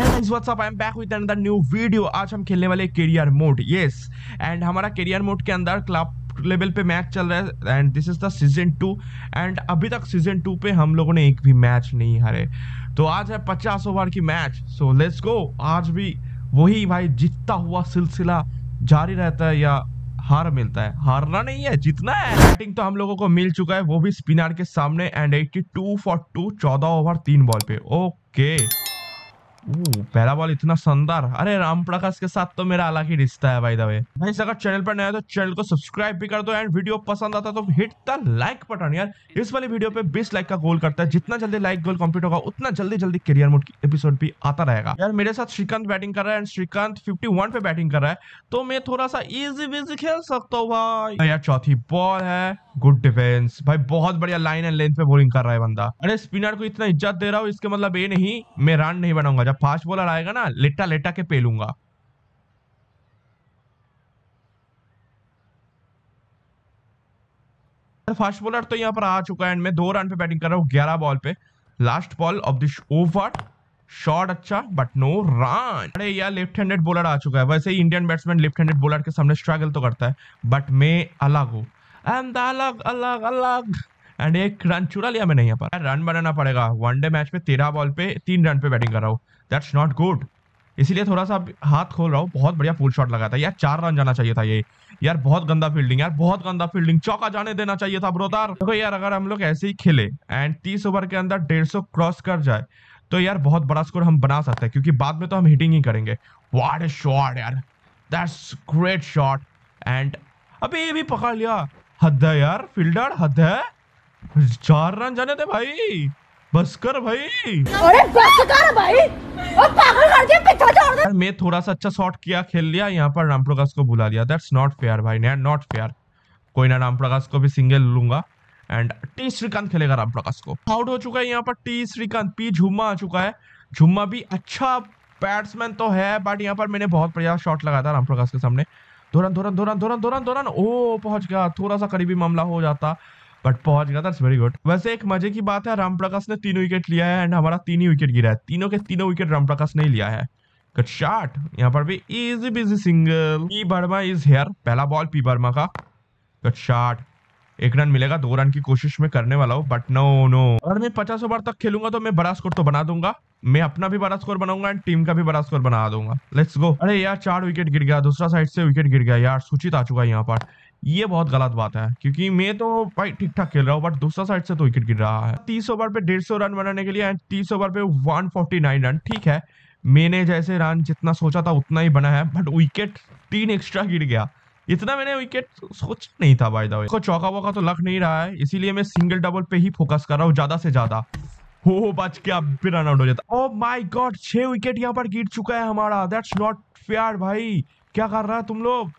आज हम खेलने वाले करियर मोड यस एंड हमारा करियर मोड के अंदर क्लब लेवल पे मैच चल रहा है and this is the season two and अभी तक सीजन टू पे हम लोगों ने एक भी मैच नहीं हारे तो आज है पचास ओवर की मैच सो लेट्स गो आज भी वही भाई जीतता हुआ सिलसिला जारी रहता है या हार मिलता है हारना नहीं है जितना है बैटिंग तो हम लोगों को मिल चुका है वो भी स्पिनर के सामने एंड 82 फॉर 2 14 ओवर तीन बॉल पे ओके पहला बॉल इतना शानदार अरे राम प्रकाश के साथ तो मेरा अलग ही रिश्ता है भाई दावे भाई अगर चैनल पर नया तो चैनल को सब्सक्राइब भी कर दो एंड वीडियो पसंद आता तो हिट द लाइक बटन यार इस वाली वीडियो पे 20 लाइक का गोल करता है जितना जल्दी लाइक गोल कंप्लीट होगा उतना जल्दी जल्दी करियर मोड की एपिसोड भी आता रहेगा यार मेरे साथ श्रीकांत बैटिंग कर रहा है एंड श्रीकांत फिफ्टी पे बैटिंग कर रहा है तो मैं थोड़ा सा इजी विजी खेल सकता हूँ भाई यार चौथी बॉल है गुड डिफेंस भाई बहुत बढ़िया लाइन एंड लेंथ पे बोलिंग कर रहा है बंदा अरे स्पिनर को इतना इज्जत दे रहा हूँ इसके मतलब ये नहीं मैं रन नहीं बनाऊंगा जब फास्ट बॉलर आएगा ना लेटा लेटा के पेलूंगा फास्ट बॉलर तो यहां पर आ चुका है एंड मैं दो रन पे बैटिंग कर रहा हूं ग्यारह बॉल पे last ball of this over shot अच्छा बट नो रन अरे यार लेफ्ट हैंडेड बॉलर आ चुका है वैसे ही Indian batsman left handed bowler के सामने स्ट्रगल तो करता है बट मैं अलग हूँ एंड अलग अलग अलग एंड एक रन चुरा लिया मैंने यहाँ पर रन बनाना पड़ेगा वनडे मैच में तेरह बॉल पे तीन रन पे बैटिंग कर रहा हूँ दैट्स नॉट गुड इसीलिए थोड़ा सा हाथ खोल रहा हूँ बहुत बढ़िया फुल शॉट लगा था यार चार रन जाना चाहिए था ये यार बहुत गंदा फील्डिंग यार बहुत गंदा फील्डिंग चौका जाने देना चाहिए था ब्रोतार देखो यार अगर हम लोग ऐसे ही खेले एंड तीस ओवर के अंदर डेढ़ क्रॉस कर जाए तो यार बहुत बड़ा स्कोर हम बना सकते हैं क्योंकि बाद में तो हम हिटिंग ही करेंगे वाट ए शॉट यार दैट्स ग्रेट शॉट एंड अभी ये भी पकड़ लिया हद है यार फील्डर हद है चार रन जाने थे भाई बस कर भाई अरे बस कर भाई और पागल कर दिया पीछा छोड़ दे मैं थोड़ा सा अच्छा शॉट किया खेल लिया यहाँ पर राम प्रकाश को बुला लिया दैट्स नॉट फेयर भाई नैट नॉट फेयर कोई ना राम प्रकाश को भी सिंगल लूंगा एंड टी श्रीकांत खेलेगा राम प्रकाश को आउट हो चुका है यहाँ पर टी श्रीकांत पी झुम्मा आ चुका है झुम्मा भी अच्छा बैट्समैन तो है बट यहाँ पर मैंने बहुत बढ़िया शॉट लगाया था राम प्रकाश के सामने धोरन धोरन धोरन धोरन धोरन धोरन ओ पहुंच गया थोड़ा सा करीबी मामला हो जाता बट पहुंच गया था वेरी गुड वैसे एक मजे की बात है राम प्रकाश ने तीन विकेट लिया है एंड हमारा तीन ही विकेट गिरा है तीनों के तीनों विकेट राम प्रकाश ने लिया है गुड शॉट यहाँ पर भी easy busy single P Varma is here पहला बॉल पी वर्मा का गुड शॉट एक रन मिलेगा दो रन की कोशिश में करने वाला हूँ बट नो नो अगर मैं पचास ओवर तक खेलूंगा तो मैं बड़ा स्कोर तो बना दूंगा मैं अपना भी बड़ा स्कोर बनाऊंगा एंड टीम का भी बड़ा स्कोर बना दूंगा लेट्स गो अरे यार चार विकेट गिर गया दूसरा साइड से विकेट गिर गया यार सूचित आ चुका है यहाँ पर ये बहुत गलत बात है क्योंकि मैं तो भाई ठीक ठाक खेल रहा हूँ बट दूसरा साइड से तो विकेट गिर रहा है तीस ओवर पे डेढ़ रन बनाने के लिए एंड तीस ओवर पे वन रन ठीक है मैंने जैसे रन जितना सोचा था उतना ही बना है बट विकेट तीन एक्स्ट्रा गिर गया इतना मैंने विकेट सोच नहीं था भाई दावे चौका वोका तो लग नहीं रहा है इसीलिए मैं सिंगल डबल पे ही फोकस कर रहा हूँ ज्यादा से ज्यादा हो बच के अब भी रन आउट हो जाता ओह माय गॉड छह विकेट यहाँ पर गिर चुका है हमारा दैट्स नॉट फेयर भाई क्या कर रहा है तुम लोग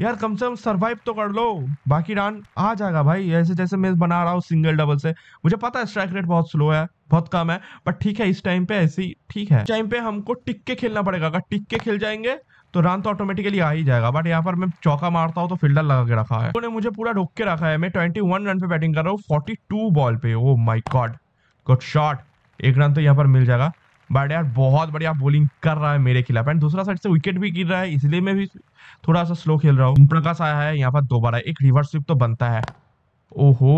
यार कम से कम सर्वाइव तो कर लो बाकी रन आ जाएगा भाई ऐसे जैसे मैं बना रहा हूँ सिंगल डबल से मुझे पता है स्ट्राइक रेट बहुत स्लो है बहुत कम है बट ठीक है इस टाइम पे ऐसे ही ठीक है टाइम पे हमको टिक के खेलना पड़ेगा अगर टिक के खेल जाएंगे तो रन तो ऑटोमेटिकली आ ही जाएगा बट यहाँ पर मैं चौका मारता हूँ तो फील्डर लगा के रखा है उन्होंने मुझे पूरा रोक के रखा है मैं ट्वेंटी वन रन पे बैटिंग कर रहा हूँ फोर्टी टू बॉल पे oh my god good shot एक रन तो यहाँ पर मिल जाएगा बट यार बहुत बढ़िया बॉलिंग कर रहा है मेरे खिलाफ एंड दूसरा साइड से विकेट भी गिर रहा है इसलिए मैं भी थोड़ा सा स्लो खेल रहा हूँ प्रकाश आया है यहाँ पर दोबारा एक रिवर्स स्विप तो बनता है ओहो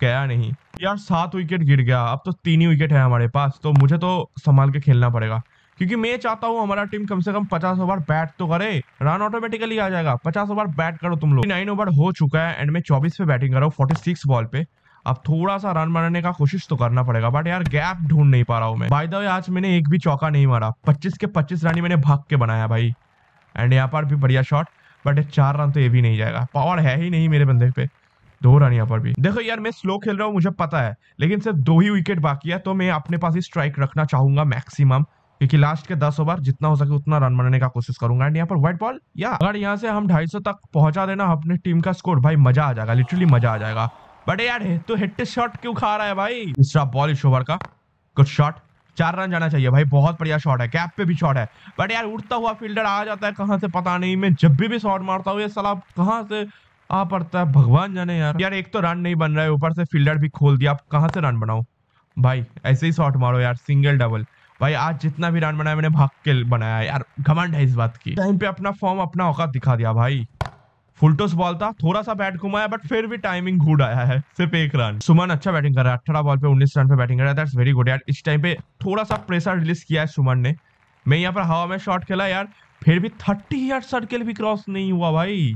गया नहीं यार सात विकेट गिर गया अब तो तीन ही विकेट है हमारे पास तो मुझे तो संभाल के खेलना पड़ेगा क्योंकि मैं चाहता हूँ हमारा टीम कम से कम पचास ओवर बैट तो करे रन ऑटोमेटिकली आ जाएगा पचास ओवर बैट करो तुम लोग नाइन ओवर हो चुका है एंड मैं चौबीस पे बैटिंग कर रहा हूँ फोर्टी सिक्स बॉल पे अब थोड़ा सा रन मारने का कोशिश तो करना पड़ेगा बट यार गैप ढूंढ नहीं पा रहा हूँ मैं बाय द वे आज मैंने एक भी चौका नहीं मारा पच्चीस के पच्चीस रन ही मैंने भाग के बनाया भाई एंड यहाँ पर भी बढ़िया शॉट बट चार रन तो ये भी नहीं जाएगा पावर है ही नहीं मेरे बंदे पे दो रन यहाँ पर भी देखो यार मैं स्लो खेल रहा हूँ मुझे पता है लेकिन सिर्फ दो ही विकेट बाकी है तो मैं अपने पास ही स्ट्राइक रखना चाहूंगा मैक्सिमम क्योंकि लास्ट के दस ओवर जितना हो सके उतना रन बनाने का कोशिश करूंगा एंड यहाँ पर व्हाइट बॉल या अगर यहाँ से हम ढाई तक पहुंचा देना अपने टीम का स्कोर भाई मजा आ जाएगा लिटरली मजा आ जाएगा बड़े यार तो हिट शॉट क्यों खा रहा है भाई दूसरा बॉल इस ओवर का गुड शॉट चार रन जाना चाहिए भाई बहुत बढ़िया शॉट है कैप पे भी शॉट है बट यार उड़ता हुआ फील्डर आ जाता है कहां से पता नहीं मैं जब भी भी शॉट मारता हूँ ये सलाह कहां से आ पड़ता है भगवान जाने यार यार एक तो रन नहीं बन रहा है ऊपर से फील्डर भी खोल दिया आप कहाँ से रन बनाओ भाई ऐसे ही शॉट मारो यार सिंगल डबल भाई आज जितना भी रन बनाया मैंने भाग के बनाया यार घमंड है इस बात की टाइम पे अपना फॉर्म अपना औकात दिखा दिया भाई फुलटोस बॉल था थोड़ा सा बैट घुमाया बट फिर भी टाइमिंग घूड आया है सिर्फ एक रन सुमन अच्छा बैटिंग कर रहा है अठारह बॉल पे उन्नीस रन पे बैटिंग कर रहा है दैट्स वेरी गुड यार इस टाइम पे थोड़ा सा प्रेशर रिलीज किया है सुमन ने मैं यहाँ पर हवा में शॉट खेला यार फिर भी थर्टी यार सर्किल भी क्रॉस नहीं हुआ भाई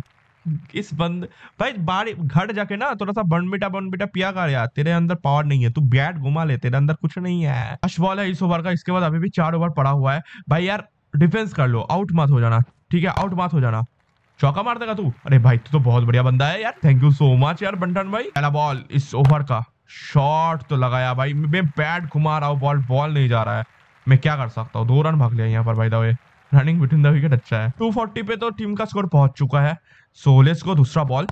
इस बंद भाई बार घर जाके ना थोड़ा सा बन बेटा बन बेटा पिया कर यार तेरे अंदर पावर नहीं है तू बैट घुमा ले तेरे अंदर कुछ नहीं है फर्स्ट बॉल है इस ओवर का इसके बाद अभी भी चार ओवर पड़ा हुआ है भाई यार डिफेंस कर लो आउट मत हो जाना ठीक है आउट मत हो जाना चौका मार देगा तू अरे भाई तू तो बहुत बढ़िया बंदा है यार थैंक यू सो मच यार बंटन भाई पहला बॉल इस ओवर का शॉट तो लगाया भाई मैं पैड घुमा रहा हूँ बॉल बॉल नहीं जा रहा है मैं क्या कर सकता हूँ दो रन भाग लिया यहाँ पर भाई दावे रनिंग बिटवीन द विकेट अच्छा है 240 पे तो टीम का स्कोर पहुंच चुका है सोलेस को दूसरा बॉल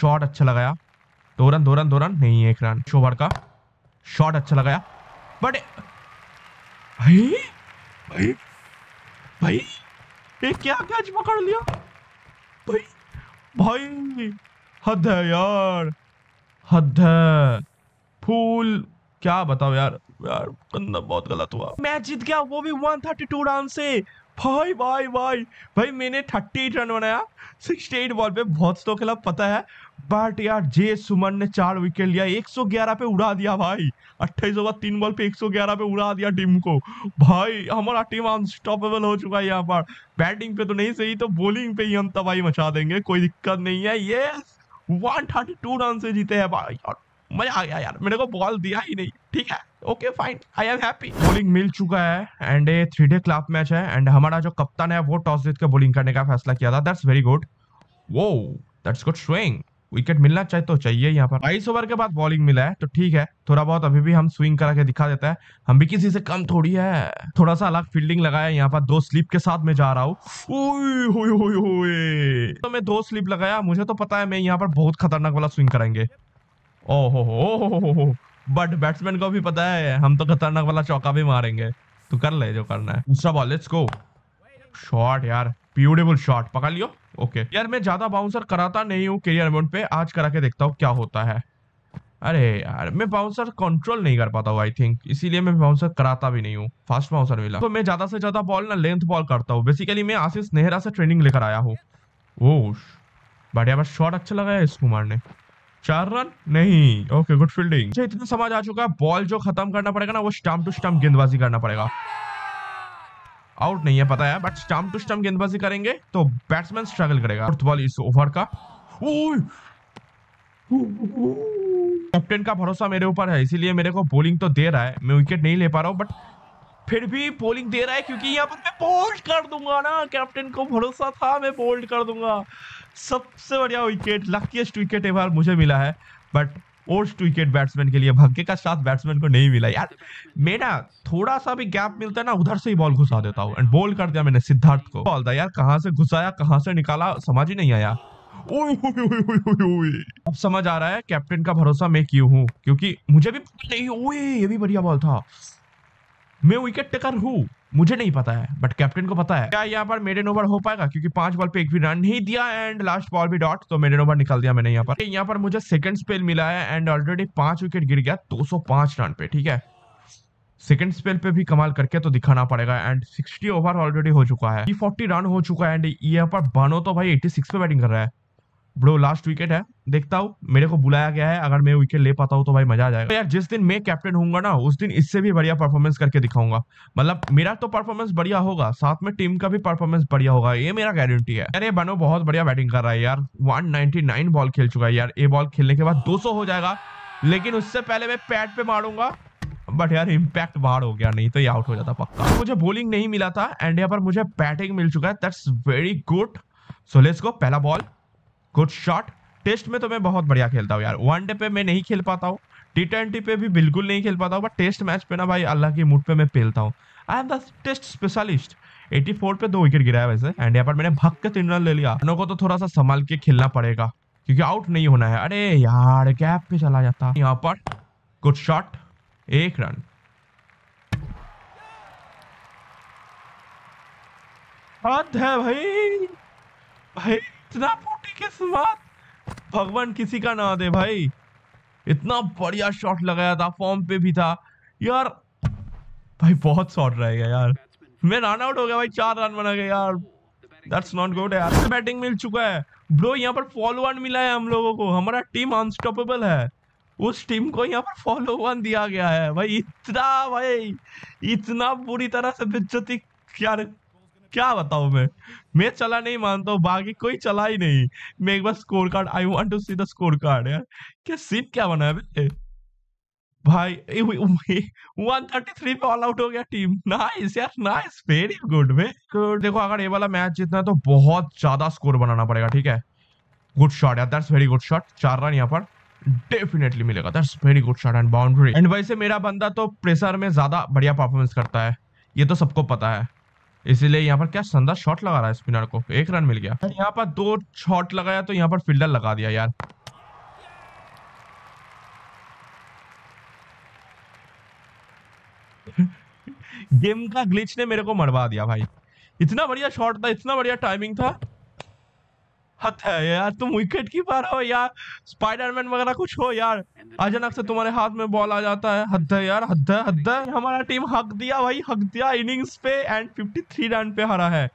शॉट अच्छा लगाया दो रन दो रन दो रन नहीं एक रन ओवर का शॉट अच्छा लगाया बट भाई भाई भाई ये क्या कैच पकड़ लिया भाई भाई हद है यार हद है फूल क्या बताओ यार यार बहुत गलत हुआ मैच जीत गया वो भी 132 रन से भाई भाई भाई भाई मैंने थर्टी एट रन बनाया सिक्सटी एट बॉल पे बहुत स्लो खेला पता है बट यार जे सुमन ने चार विकेट लिया 111 पे उड़ा दिया भाई अट्ठाईस ओवर तीन बॉल पे 111 पे उड़ा दिया टीम को भाई हमारा टीम अनस्टॉपेबल हो चुका है यहाँ पर बैटिंग पे तो नहीं सही तो बॉलिंग पे ही हम तबाही मचा देंगे कोई दिक्कत नहीं है ये वन थर्टी टू रन से जीते हैं भाई और मजा आ गया यार मेरे को बॉल दिया ही नहीं ठीक है okay fine I am happy bowling मिल चुका है and a three day club match है एंड हमारा जो कप्तान है वो टॉस जीत के बोलिंग करने का फैसला किया था दैट्स वेरी गुड वो दैट्स गुड स्विंग विकेट मिलना चाहिए तो चाहिए यहाँ पर बाईस ओवर के बाद बॉलिंग मिला है तो ठीक है थोड़ा बहुत अभी भी हम स्विंग करा के दिखा देता है हम भी किसी से कम थोड़ी है थोड़ा सा अलग फील्डिंग लगाया यहाँ पर दो स्लिप के साथ मैं जा रहा हूँ तो मैं दो स्लिप लगाया मुझे तो पता है मैं यहाँ पर बहुत खतरनाक वाला स्विंग करेंगे ओहो बट बैट्समैन को भी पता है हम तो खतरनाक वाला चौका भी मारेंगे तो कर ले जो करना है दूसरा बॉल लेट्स गो शॉट यार ब्यूटीफुल शॉट पकड़ लियो ओके okay. यार मैं ज्यादा बाउंसर कराता नहीं हूँ करियर अमाउंट पे आज करा के देखता हूँ क्या होता है अरे यार मैं बाउंसर कंट्रोल नहीं कर पाता हूँ आई थिंक इसीलिए मैं बाउंसर कराता भी नहीं हूँ फास्ट बाउंसर मिला तो मैं ज्यादा से ज्यादा बॉल ना लेंथ बॉल करता हूँ बेसिकली मैं आशीष नेहरा से ट्रेनिंग लेकर आया हूँ ओह बढ़िया बस शॉट अच्छा लगा है इस कुमार ने चार रन नहीं ओके गुड फील्डिंग इतना समझ आ चुका है बॉल जो खत्म करना पड़ेगा ना वो स्टम्प टू स्टम्प गेंदबाजी करना पड़ेगा आउट नहीं है पता है बट स्टम्प टू स्टम्प गेंदबाजी करेंगे तो बैट्समैन स्ट्रगल करेगा फोर्थ बॉल इस ओवर का कैप्टन का भरोसा मेरे ऊपर है इसीलिए मेरे को बोलिंग तो दे रहा है मैं विकेट नहीं ले पा रहा हूँ बट फिर भी बोलिंग दे रहा है क्योंकि यहाँ पर मैं बोल्ड कर दूंगा ना कैप्टन को भरोसा था मैं बोल्ड कर दूंगा सबसे बढ़िया विकेट लकीस्ट विकेट एक बार मुझे मिला है बट ओस्ट विकेट बैट्समैन के लिए भग्गे का साथ बैट्समैन को नहीं मिला यार मैं ना थोड़ा सा भी गैप मिलता है ना उधर से ही बॉल घुसा देता हूँ एंड बॉल कर दिया मैंने सिद्धार्थ को बॉल था यार कहाँ से घुसाया कहाँ से निकाला समझ ही नहीं आया अब समझ आ रहा है कैप्टन का भरोसा मैं क्यों हूँ क्योंकि मुझे भी नहीं ओए ये भी बढ़िया बॉल था मैं विकेट टेकर हूँ मुझे नहीं पता है बट कैप्टन को पता है क्या यहाँ पर मेडन ओवर हो पाएगा क्योंकि पांच बॉल पे एक भी रन नहीं दिया एंड लास्ट बॉल भी डॉट तो मेडन ओवर निकाल दिया मैंने यहाँ पर यहाँ पर मुझे सेकंड स्पेल मिला है एंड ऑलरेडी पांच विकेट गिर गया दो रन पे ठीक है सेकंड स्पेल पे भी कमाल करके तो दिखाना पड़ेगा एंड 60 ओवर ऑलरेडी हो चुका है रन हो चुका है एंड यहाँ पर बानो तो भाई 86 पे बैटिंग कर रहा है ब्रो लास्ट विकेट है देखता हूँ मेरे को बुलाया गया है अगर मैं विकेट ले पाता हूँ तो भाई मजा आ जाएगा तो यार जिस दिन मैं कैप्टन होऊंगा ना उस दिन इससे भी बढ़िया परफॉर्मेंस करके दिखाऊंगा मतलब मेरा तो परफॉर्मेंस बढ़िया होगा साथ में टीम का भी परफॉर्मेंस बढ़िया होगा ये मेरा गारंटी है अरे बनो बहुत बढ़िया बैटिंग कर रहा है यार वन बॉल खेल चुका है यार ये बॉल खेलने के बाद दो हो जाएगा लेकिन उससे पहले मैं पैट पे मारूंगा बट यार इम्पैक्ट बाहर हो गया नहीं तो ये आउट हो जाता पक्का मुझे बोलिंग नहीं मिला था एंड यहाँ पर मुझे बैटिंग मिल चुका है दैट्स वेरी गुड सोलेस को पहला बॉल गुड शॉट टेस्ट में तो मैं बहुत बढ़िया खेलता हूँ यार वन डे पे मैं नहीं खेल पाता हूँ टी ट्वेंटी पे भी बिल्कुल नहीं खेल पाता हूँ बट टेस्ट मैच पे ना भाई अल्लाह की मूड पे मैं खेलता हूँ I am the test specialist 84 पे दो विकेट गिराया वैसे एंड यहाँ पर मैंने भग के तीन रन ले लिया रनों को तो थोड़ा सा संभाल के खेलना पड़ेगा क्योंकि आउट नहीं होना है अरे यार कैप पे चला जाता यहाँ पर गुड शॉट एक रन हद है भाई भाई इतना किस बात भगवान किसी का ना दे भाई इतना बढ़िया शॉट लगाया था फॉर्म पे भी था यार भाई बहुत शॉट रहेगा यार मैं रन आउट हो गया भाई चार रन बना गए यार दैट्स नॉट गुड यार बैटिंग मिल चुका है ब्रो यहाँ पर फॉलो वन मिला है हम लोगों को हमारा टीम अनस्टॉपेबल है उस टीम को यहाँ पर फॉलो वन दिया गया है भाई इतना भाई इतना बुरी तरह से बिजती क्या क्या बताऊ मैं मैं चला नहीं मानता हूँ बाकी कोई चला ही नहीं मैं एक बार scorecard I want to see the scorecard यार क्या सीन क्या बना है बे? भाई वन थर्टी थ्री पे ऑल आउट हो गया टीम नाइस यार नाइस वेरी गुड वे देखो अगर ये वाला मैच जीतना है तो बहुत ज्यादा स्कोर बनाना पड़ेगा ठीक है गुड शॉट यार दैट्स वेरी गुड शॉट चार रन यहाँ पर डेफिनेटली मिलेगा that's very good shot and boundary and वैसे मेरा बंदा तो प्रेशर में ज्यादा बढ़िया परफॉर्मेंस करता है ये तो सबको पता है इसीलिए यहाँ पर क्या शानदार शॉट लगा रहा है स्पिनर को एक रन मिल गया यहाँ पर दो शॉट लगाया तो यहाँ पर फील्डर लगा दिया यार गेम का ग्लिच ने मेरे को मरवा दिया भाई इतना बढ़िया शॉट था इतना बढ़िया टाइमिंग था हद है यार तुम विकेट कीपर हो यार स्पाइडरमैन वगैरह कुछ हो यार अचानक से तुम्हारे हाथ में बॉल आ जाता है हद है यार हद है हद है हमारा टीम हक दिया भाई हक दिया इनिंग्स पे एंड 53 रन पे हरा है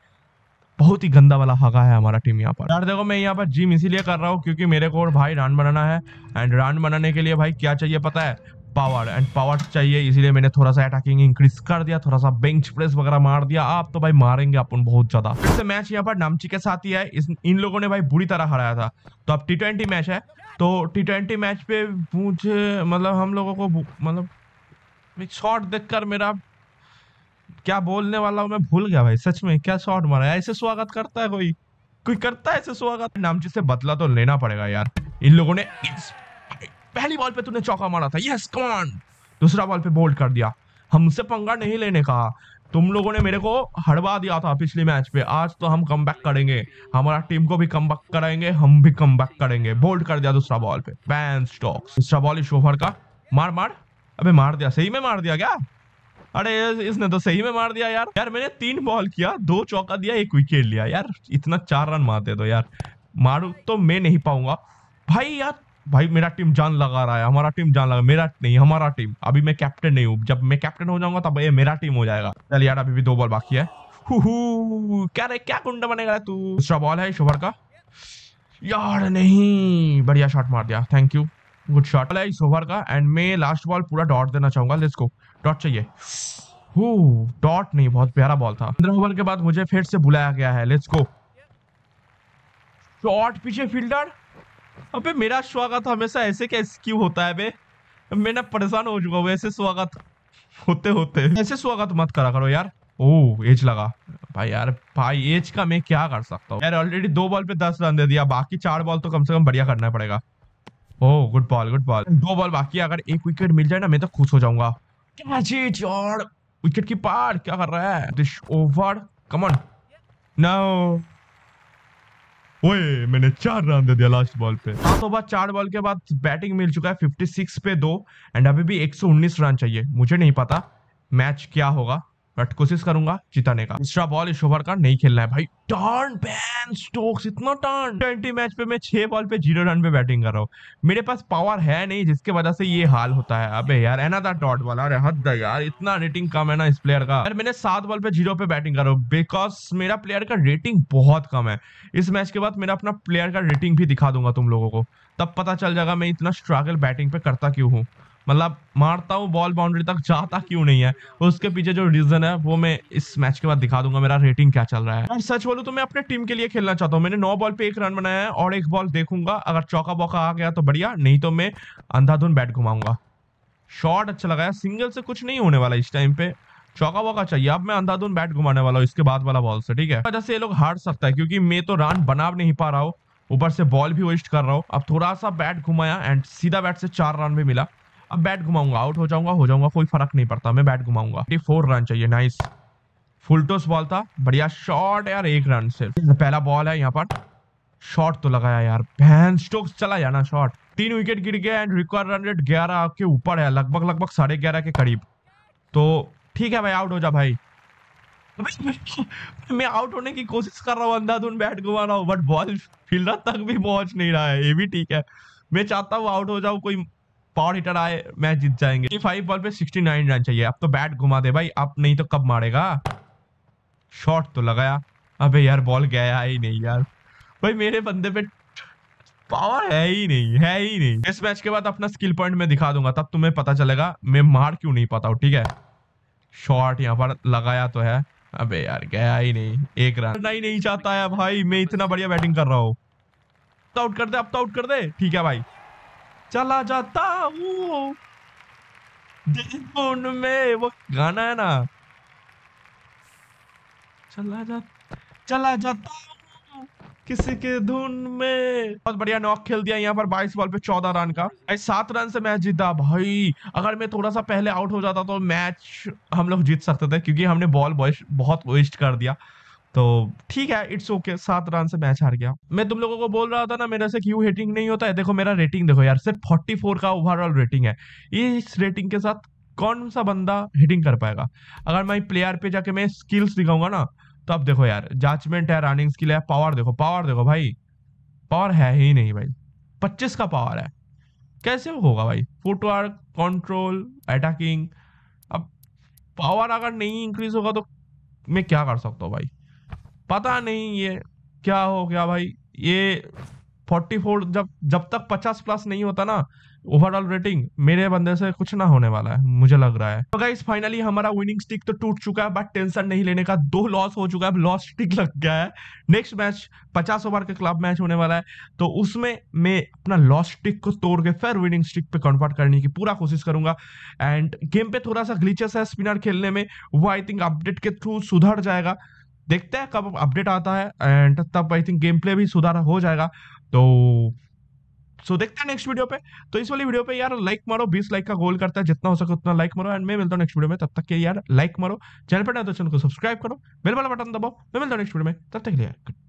बहुत ही गंदा वाला हगा है हमारा टीम यहाँ पर यार देखो मैं यहाँ पर जिम इसीलिए कर रहा हूँ क्योंकि मेरे को और भाई रन बनाना है एंड रन बनाने के लिए भाई क्या चाहिए पता है पावर एंड पावर चाहिए इसीलिए मैंने थोड़ा सा अटैकिंग इंक्रीज कर दिया थोड़ा सा बेंच प्रेस वगैरह मार दिया आप तो भाई मारेंगे अपन बहुत ज्यादा फिर से मैच यहाँ पर नामची के साथ ही है इस, इन लोगों ने भाई बुरी तरह हराया था तो अब टी मैच है तो टी मैच पे मुझे मतलब हम लोगों को मतलब शॉर्ट देख मेरा क्या बोलने वाला हूँ मैं भूल गया भाई सच में क्या शॉर्ट मारा ऐसे स्वागत करता है कोई कोई करता है ऐसे स्वागत नामची से बदला तो लेना पड़ेगा यार इन लोगों ने पहली बॉल पे तूने चौका मारा था यस कमांड दूसरा बॉल पे बोल्ड कर दिया हमसे पंगा नहीं लेने का तुम लोगों ने मेरे को हड़वा दिया था पिछले मैच पे आज तो हम कम करेंगे हमारा टीम को भी कम कराएंगे हम भी कम करेंगे बोल्ड कर दिया दूसरा बॉल पे बैन स्टॉक्स दूसरा बॉल इस ओवर का मार मार अबे मार दिया सही में मार दिया क्या अरे इसने तो सही में मार दिया यार यार मैंने तीन बॉल किया दो चौका दिया एक विकेट लिया यार इतना चार रन मारते तो यार मारू तो मैं नहीं पाऊंगा भाई यार भाई मेरा टीम जान लगा रहा है हमारा टीम जान लगा मेरा नहीं हमारा टीम अभी मैं कैप्टन नहीं हूँ जब मैं कैप्टन हो जाऊंगा तब ये मेरा टीम हो जाएगा चल यार अभी भी दो बॉल बाकी है क्या रे क्या कुंडा बनेगा तू दूसरा बॉल है शोभर का यार नहीं बढ़िया शॉट मार दिया थैंक यू गुड शॉट है शोभर का एंड मैं लास्ट बॉल पूरा डॉट देना चाहूंगा लेट्स गो डॉट चाहिए हो डॉट नहीं बहुत प्यारा बॉल था पंद्रह ओवर के बाद मुझे फिर से बुलाया गया है लेट्स गो शॉट पीछे फील्डर अबे मेरा स्वागत हमेशा ऐसे कैसे क्यों होता है बे मैं ना परेशान हो चुका हूँ ऐसे स्वागत होते होते ऐसे स्वागत मत करा करो यार ओ एज लगा भाई यार भाई एज का मैं क्या कर सकता हूँ यार ऑलरेडी दो बॉल पे दस रन दे दिया बाकी चार बॉल तो कम से कम बढ़िया करना पड़ेगा oh good ball good ball दो बॉल बाकी अगर एक विकेट मिल जाए ना मैं तो खुश हो जाऊंगा विकेट की पार क्या कर रहा है दिस ओवर कमन नो ओए मैंने चार रन दे दिया लास्ट बॉल पे हाँ तो बाद चार बॉल के बाद बैटिंग मिल चुका है 56 पे दो एंड अभी भी 119 रन चाहिए मुझे नहीं पता मैच क्या होगा बट कोशिश करूंगा जिताने का दूसरा बॉल इस ओवर का नहीं खेलना है भाई टर्न बैन स्टोक्स इतना टर्न ट्वेंटी मैच पे मैं छह बॉल पे जीरो रन पे बैटिंग कर रहा हूँ मेरे पास पावर है नहीं जिसके वजह से ये हाल होता है अबे यार है ना था डॉट वाला अरे हद यार इतना रेटिंग कम है ना इस प्लेयर का यार मैंने सात बॉल पे जीरो पे बैटिंग कर रहा हूँ बिकॉज मेरा प्लेयर का रेटिंग बहुत कम है इस मैच के बाद मेरा अपना प्लेयर का रेटिंग भी दिखा दूंगा तुम लोगों को तब पता चल जाएगा मैं इतना स्ट्रगल बैटिंग पे करता क्यों हूँ मतलब मारता हूँ बॉल बाउंड्री तक जाता क्यों नहीं है उसके पीछे जो रीजन है वो मैं इस मैच के बाद दिखा दूंगा मेरा रेटिंग क्या चल रहा है सच बोल बोलूँ तो मैं अपने टीम के लिए खेलना चाहता हूँ मैंने नौ बॉल पे एक रन बनाया है और एक बॉल देखूंगा अगर चौका बौका आ गया तो बढ़िया नहीं तो मैं अंधाधुन बैट घुमाऊंगा शॉट अच्छा लगाया सिंगल से कुछ नहीं होने वाला इस टाइम पे चौका वौका चाहिए अब मैं अंधाधुन बैट घुमाने वाला हूँ इसके बाद वाला बॉल से ठीक है वजह से ये लोग हार सकता है क्योंकि मैं तो रन बना नहीं पा रहा हूँ ऊपर से बॉल भी वेस्ट कर रहा हूँ अब थोड़ा सा बैट घुमाया एंड सीधा बैट से चार रन भी मिला अब बैट घुमाऊंगा आउट हो जाऊंगा हो जाऊंगा कोई फर्क नहीं पड़ता मैं बैट घुमाऊंगा फोर रन चाहिए नाइस फुल टॉस बॉल था बढ़िया शॉट यार एक रन सिर्फ पहला बॉल है यहाँ पर शॉट तो लगाया यार भैन स्टोक्स चला जाना शॉट तीन विकेट गिर गया एंड रिक्वायर रन रेट ग्यारह के ऊपर है लगभग लगभग साढ़े ग्यारह के करीब तो ठीक है भाई आउट हो जा भाई मैं आउट होने की कोशिश कर रहा हूँ अंधाधुन बैट घुमा रहा हूँ बट बॉल फील्डर तक भी पहुंच नहीं रहा है ये भी ठीक है मैं चाहता हूँ आउट हो जाऊ कोई पावर हिटर आए मैच जीत जाएंगे फाइव बॉल पे सिक्सटी नाइन रन चाहिए अब तो बैट घुमा दे भाई अब नहीं तो कब मारेगा शॉट तो लगाया अबे यार बॉल गया ही नहीं यार भाई मेरे बंदे पे पावर है ही नहीं है ही नहीं इस मैच के बाद अपना स्किल पॉइंट में दिखा दूंगा तब तुम्हें पता चलेगा मैं मार क्यों नहीं पाता हूँ ठीक है शॉट यहाँ पर लगाया तो है अबे यार गया ही नहीं एक रन नहीं नहीं चाहता है भाई मैं इतना बढ़िया बैटिंग कर रहा हूँ तो आउट कर दे अब तो आउट कर दे ठीक है भाई चला जाता हूँ में वो गाना है ना चला जा चला जाता किसी के धुन में बहुत बढ़िया नॉक खेल दिया यहाँ पर 22 बॉल पे 14 रन का भाई सात रन से मैच जीता भाई अगर मैं थोड़ा सा पहले आउट हो जाता तो मैच हम लोग जीत सकते थे क्योंकि हमने बॉल बहुत वेस्ट कर दिया तो ठीक है इट्स ओके सात रन से मैच हार गया मैं तुम लोगों को बोल रहा था ना मेरे से क्यों हेटिंग नहीं होता है देखो मेरा रेटिंग देखो यार सिर्फ फोर्टी का ओवरऑल रेटिंग है इस रेटिंग के साथ कौन सा बंदा हिटिंग कर पाएगा अगर मैं प्लेयर पे जाके मैं स्किल्स दिखाऊंगा ना तो अब देखो यार जजमेंट है रनिंग्स के लिए पावर देखो पावर देखो भाई पावर है ही नहीं भाई पच्चीस का पावर है कैसे होगा भाई फुटवर्क कंट्रोल अटैकिंग अब पावर अगर नहीं इंक्रीज होगा तो मैं क्या कर सकता हूँ भाई पता नहीं ये क्या हो गया भाई ये फोर्टी फोर जब जब तक पचास प्लस नहीं होता ना ओवरऑल रेटिंग मेरे बंदे से कुछ ना होने वाला है मुझे लग रहा है तो गाइस फाइनली हमारा विनिंग स्टिक तो टूट चुका है बट टेंशन नहीं लेने का दो लॉस हो चुका है लॉस स्टिक लग गया है नेक्स्ट मैच पचास ओवर का क्लब मैच होने वाला है तो उसमें मैं अपना लॉस स्टिक को तोड़ के फिर विनिंग स्टिक पे कन्वर्ट करने की पूरा कोशिश करूंगा एंड गेम पे थोड़ा सा ग्लीचेस है स्पिनर खेलने में वो आई थिंक अपडेट के थ्रू सुधर जाएगा देखते हैं कब अपडेट आता है एंड तब आई थिंक गेम प्ले भी सुधार हो जाएगा तो सो so, देखते हैं नेक्स्ट वीडियो पे तो इस वाली वीडियो पे यार लाइक मारो बीस लाइक का गोल करता है जितना हो सके उतना लाइक मारो एंड मैं मिलता हूँ नेक्स्ट वीडियो में तब तक के यार लाइक मारो चैनल पर ना तो चैनल को सब्सक्राइब करो बेल वाला बटन दबाओ मैं मिलता हूँ नेक्स्ट वीडियो में तब तक के लिए गुड